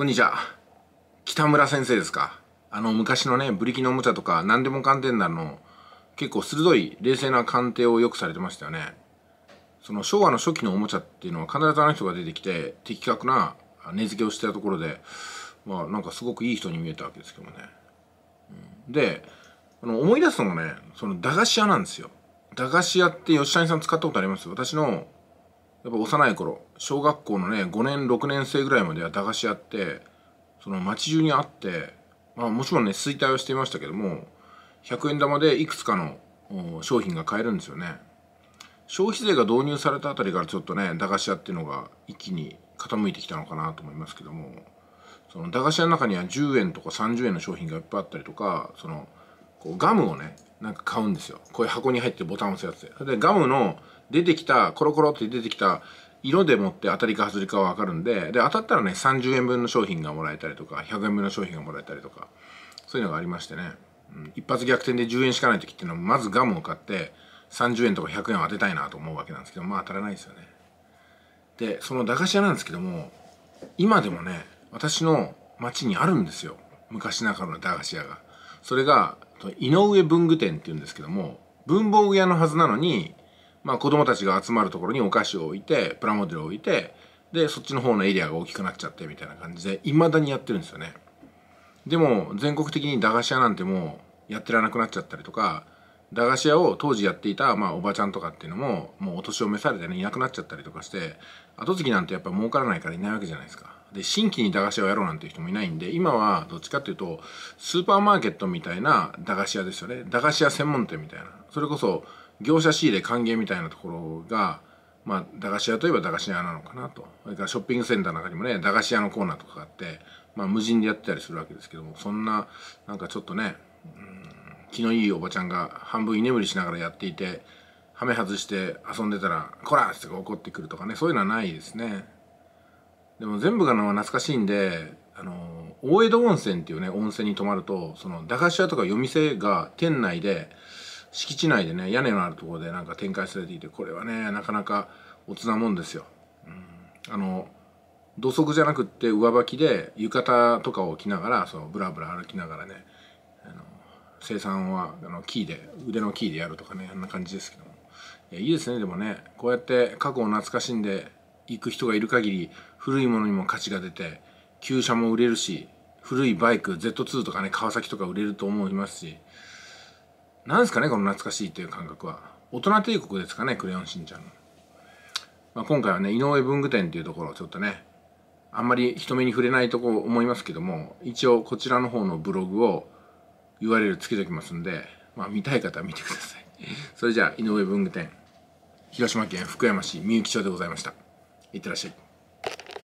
こんにちは。北村先生ですか。あの、昔のね、ブリキのおもちゃとか、何でも鑑定なの、結構鋭い、冷静な鑑定をよくされてましたよね。その昭和の初期のおもちゃっていうのは必ずあの人が出てきて、的確な値付けをしてたところで、まあなんかすごくいい人に見えたわけですけどもね。うん、で、あの思い出すのがね、その駄菓子屋なんですよ。駄菓子屋って吉谷さん使ったことあります私のやっぱ幼い頃小学校のね5年6年生ぐらいまでは駄菓子屋ってその街中にあって、まあ、もちろんね衰退をしていましたけども100円玉でいくつかの商品が買えるんですよね消費税が導入されたあたりからちょっとね駄菓子屋っていうのが一気に傾いてきたのかなと思いますけどもその駄菓子屋の中には10円とか30円の商品がいっぱいあったりとかそのこうガムをねなんか買うんですよこういう箱に入ってボタンを押すやつででガムの出てきた、コロコロって出てきた色でもって当たりか外れかはわかるんで、で、当たったらね、30円分の商品がもらえたりとか、100円分の商品がもらえたりとか、そういうのがありましてね。うん、一発逆転で10円しかない時っていうのは、まずガムを買って、30円とか100円を当てたいなと思うわけなんですけど、まあ当たらないですよね。で、その駄菓子屋なんですけども、今でもね、私の町にあるんですよ。昔ながらの駄菓子屋が。それが、井上文具店っていうんですけども、文房具屋のはずなのに、まあ、子供たちが集まるところにお菓子を置いてプラモデルを置いてでそっちの方のエリアが大きくなっちゃってみたいな感じでいまだにやってるんですよねでも全国的に駄菓子屋なんてもうやってらなくなっちゃったりとか駄菓子屋を当時やっていた、まあ、おばちゃんとかっていうのももうお年を召されてねいなくなっちゃったりとかして後継ぎなんてやっぱ儲からないからいないわけじゃないですかで新規に駄菓子屋をやろうなんていう人もいないんで今はどっちかっていうとスーパーマーケットみたいな駄菓子屋ですよね駄菓子屋専門店みたいなそれこそ業者仕入れ還元みたいなところが、まあ、駄菓子屋といえば駄菓子屋なのかなとそれからショッピングセンターの中にもね駄菓子屋のコーナーとかがあって、まあ、無人でやってたりするわけですけどもそんななんかちょっとね、気のいいおばちゃんが半分居眠りしながらやっていてはめ外して遊んでたら「こら!」って怒ってくるとかねそういうのはないですねでも全部がの懐かしいんであの大江戸温泉っていうね温泉に泊まるとその駄菓子屋とか夜店が店内で敷地内でね屋根のあるところでなんか展開されていてこれはねなかなかおつなもんですよ。うん、あの土足じゃなくって上履きで浴衣とかを着ながらそのブラブラ歩きながらねあの生産はあのキーで腕のキーでやるとかねあんな感じですけどもいいですねでもねこうやって過去を懐かしんでいく人がいる限り古いものにも価値が出て旧車も売れるし古いバイク Z2 とかね川崎とか売れると思いますしなんですかね、この懐かしいという感覚は。大人帝国ですかね、クレヨンしんちゃんの。まあ、今回はね、井上文具店というところをちょっとね、あんまり人目に触れないとこ思いますけども、一応こちらの方のブログを URL つけておきますんで、まあ見たい方は見てください。それじゃあ、井上文具店、広島県福山市みゆき町でございました。いってらっしゃい。